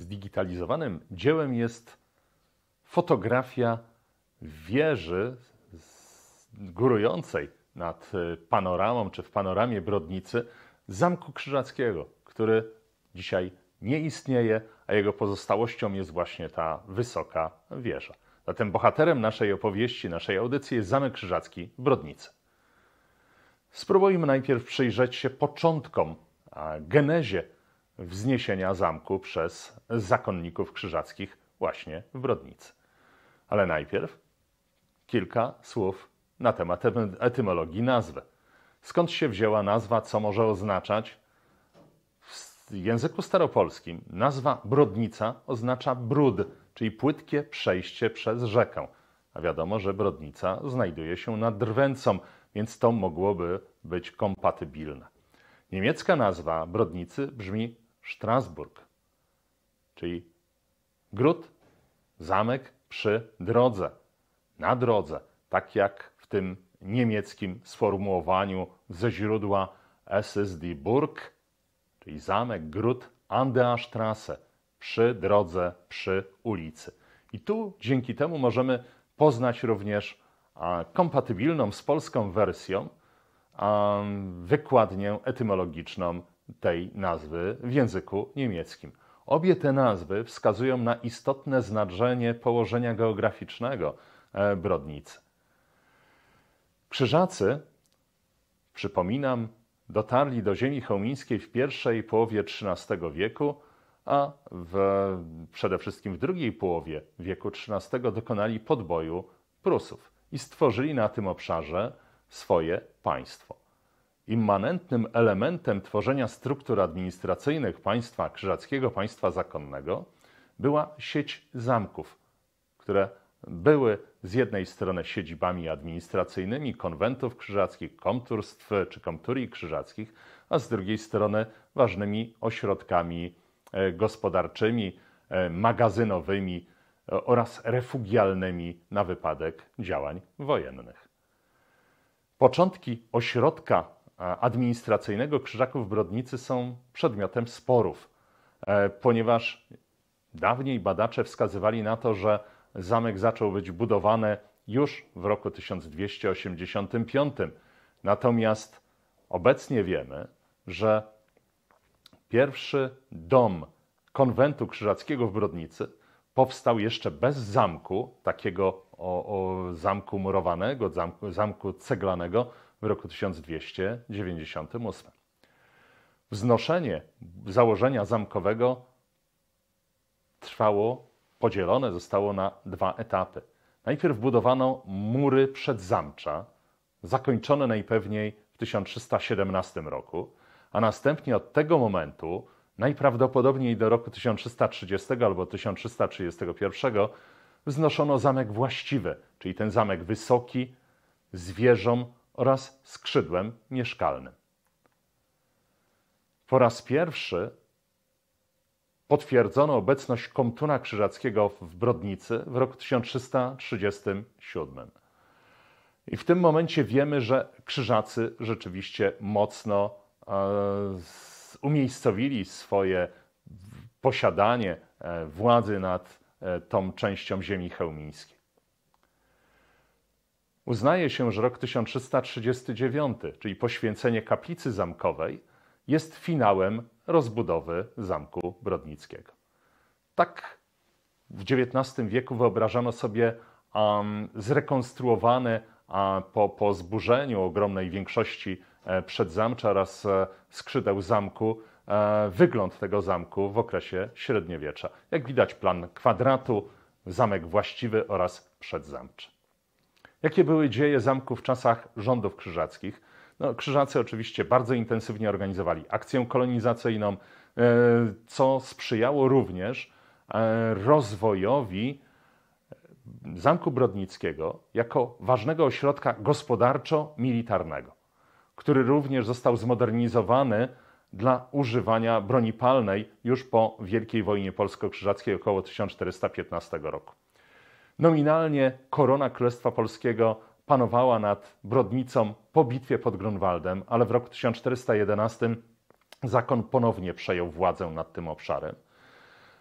zdigitalizowanym dziełem jest fotografia wieży górującej nad e, panoramą czy w panoramie Brodnicy Zamku Krzyżackiego, który dzisiaj nie istnieje, a jego pozostałością jest właśnie ta wysoka wieża. Zatem bohaterem naszej opowieści, naszej audycji jest Zamek Krzyżacki w Brodnicy. Spróbujmy najpierw przyjrzeć się początkom, genezie wzniesienia zamku przez zakonników krzyżackich właśnie w Brodnicy. Ale najpierw kilka słów na temat etymologii nazwy. Skąd się wzięła nazwa, co może oznaczać? W języku staropolskim nazwa Brodnica oznacza brud, czyli płytkie przejście przez rzekę. A wiadomo, że Brodnica znajduje się nad Drwęcą, więc to mogłoby być kompatybilne. Niemiecka nazwa Brodnicy brzmi Strasburg, czyli gród, zamek przy drodze, na drodze, tak jak w tym niemieckim sformułowaniu ze źródła SSD Burg, czyli zamek, gród an der Strasse przy drodze, przy ulicy. I tu dzięki temu możemy poznać również kompatybilną z polską wersją wykładnię etymologiczną tej nazwy w języku niemieckim. Obie te nazwy wskazują na istotne znaczenie położenia geograficznego e, Brodnicy. Krzyżacy, przypominam, dotarli do ziemi chełmińskiej w pierwszej połowie XIII wieku, a w, przede wszystkim w drugiej połowie wieku XIII dokonali podboju Prusów i stworzyli na tym obszarze swoje państwo. Immanentnym elementem tworzenia struktur administracyjnych państwa krzyżackiego, państwa zakonnego, była sieć zamków, które były z jednej strony siedzibami administracyjnymi konwentów krzyżackich, komturstw czy komturii krzyżackich, a z drugiej strony ważnymi ośrodkami e, gospodarczymi, e, magazynowymi e, oraz refugialnymi na wypadek działań wojennych. Początki ośrodka E, administracyjnego Krzyżaków Brodnicy są przedmiotem sporów, e, ponieważ dawniej badacze wskazywali na to, że zamek zaczął być budowany już w roku 1285. Natomiast obecnie wiemy, że pierwszy dom konwentu krzyżackiego w Brodnicy powstał jeszcze bez zamku, takiego o, o zamku murowanego, zamku, zamku ceglanego w roku 1298. Wznoszenie założenia zamkowego trwało, podzielone zostało na dwa etapy. Najpierw budowano mury przedzamcza, zakończone najpewniej w 1317 roku, a następnie od tego momentu Najprawdopodobniej do roku 1330 albo 1331 wznoszono zamek właściwy, czyli ten zamek wysoki, z wieżą oraz skrzydłem mieszkalnym. Po raz pierwszy potwierdzono obecność Komtuna Krzyżackiego w Brodnicy w roku 1337. I w tym momencie wiemy, że Krzyżacy rzeczywiście mocno e, umiejscowili swoje posiadanie e, władzy nad e, tą częścią ziemi chełmińskiej. Uznaje się, że rok 1339, czyli poświęcenie kaplicy zamkowej, jest finałem rozbudowy zamku brodnickiego. Tak w XIX wieku wyobrażano sobie um, zrekonstruowany um, po, po zburzeniu ogromnej większości E, przedzamcza oraz e, skrzydeł zamku e, wygląd tego zamku w okresie średniowiecza. Jak widać, plan kwadratu, zamek właściwy oraz przedzamcze. Jakie były dzieje zamku w czasach rządów krzyżackich? No, krzyżacy oczywiście bardzo intensywnie organizowali akcję kolonizacyjną, co sprzyjało również rozwojowi Zamku Brodnickiego jako ważnego ośrodka gospodarczo-militarnego który również został zmodernizowany dla używania broni palnej już po Wielkiej Wojnie Polsko-Krzyżackiej około 1415 roku. Nominalnie korona Królestwa Polskiego panowała nad Brodnicą po bitwie pod Grunwaldem, ale w roku 1411 zakon ponownie przejął władzę nad tym obszarem.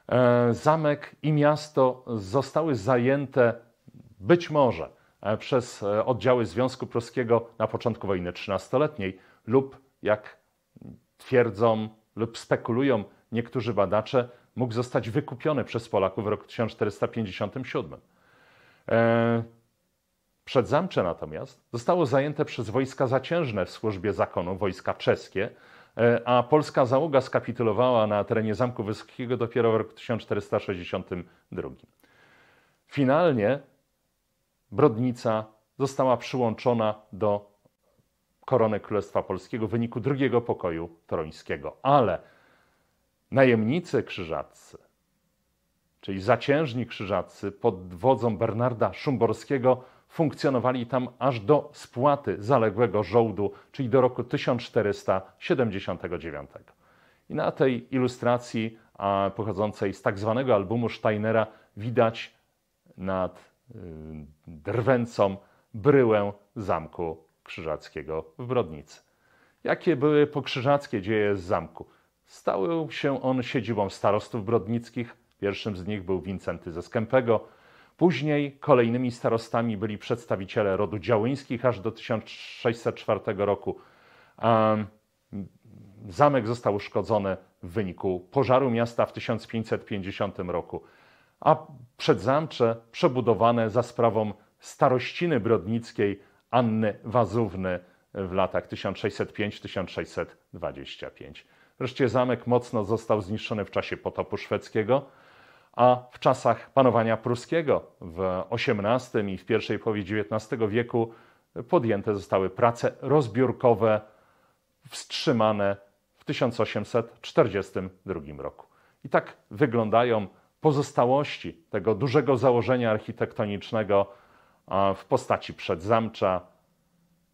E, zamek i miasto zostały zajęte być może E, przez e, oddziały Związku Pruskiego na początku wojny 13-letniej lub, jak twierdzą lub spekulują niektórzy badacze, mógł zostać wykupiony przez Polaków w roku 1457. E, Przedzamcze natomiast zostało zajęte przez wojska zaciężne w służbie zakonu, wojska czeskie, a polska załoga skapitulowała na terenie Zamku Wysokiego dopiero w roku 1462. Finalnie Brodnica została przyłączona do korony Królestwa Polskiego w wyniku drugiego pokoju toruńskiego. Ale najemnicy krzyżaccy, czyli zaciężni krzyżaccy pod wodzą Bernarda Szumborskiego, funkcjonowali tam aż do spłaty zaległego żołdu, czyli do roku 1479. I na tej ilustracji pochodzącej z tak zwanego albumu Steinera widać nad Y, drwęcą bryłę zamku krzyżackiego w Brodnicy. Jakie były pokrzyżackie dzieje z zamku? Stał się on siedzibą starostów brodnickich. Pierwszym z nich był Wincenty ze Skępego. Później kolejnymi starostami byli przedstawiciele rodu działyńskich aż do 1604 roku. Mm, zamek został uszkodzony w wyniku pożaru miasta w 1550 roku a przedzamcze przebudowane za sprawą starościny brodnickiej Anny Wazówny w latach 1605-1625. Wreszcie zamek mocno został zniszczony w czasie potopu szwedzkiego, a w czasach panowania pruskiego w XVIII i w pierwszej połowie XIX wieku podjęte zostały prace rozbiórkowe wstrzymane w 1842 roku. I tak wyglądają pozostałości tego dużego założenia architektonicznego e, w postaci przedzamcza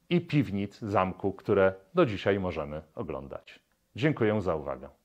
i piwnic zamku, które do dzisiaj możemy oglądać. Dziękuję za uwagę.